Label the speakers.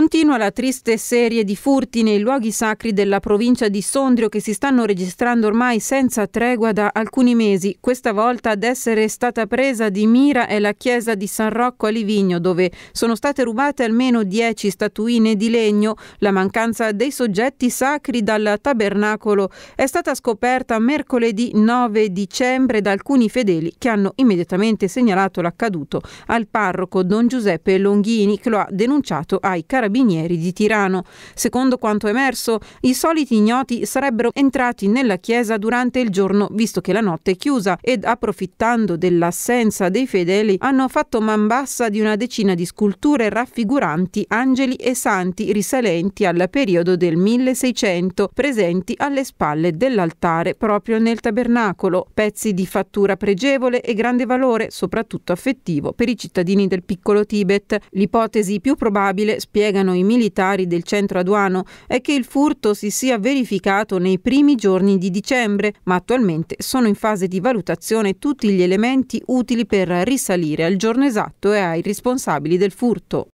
Speaker 1: Continua la triste serie di furti nei luoghi sacri della provincia di Sondrio che si stanno registrando ormai senza tregua da alcuni mesi. Questa volta ad essere stata presa di mira è la chiesa di San Rocco a Livigno dove sono state rubate almeno 10 statuine di legno. La mancanza dei soggetti sacri dal tabernacolo è stata scoperta mercoledì 9 dicembre da alcuni fedeli che hanno immediatamente segnalato l'accaduto al parroco Don Giuseppe Longhini che lo ha denunciato ai carabinieri carabinieri di Tirano. Secondo quanto emerso, i soliti ignoti sarebbero entrati nella chiesa durante il giorno, visto che la notte è chiusa, ed approfittando dell'assenza dei fedeli, hanno fatto man bassa di una decina di sculture raffiguranti angeli e santi risalenti al periodo del 1600, presenti alle spalle dell'altare proprio nel tabernacolo, pezzi di fattura pregevole e grande valore, soprattutto affettivo, per i cittadini del piccolo Tibet. L'ipotesi più probabile, spiega spiegano i militari del centro aduano è che il furto si sia verificato nei primi giorni di dicembre, ma attualmente sono in fase di valutazione tutti gli elementi utili per risalire al giorno esatto e ai responsabili del furto.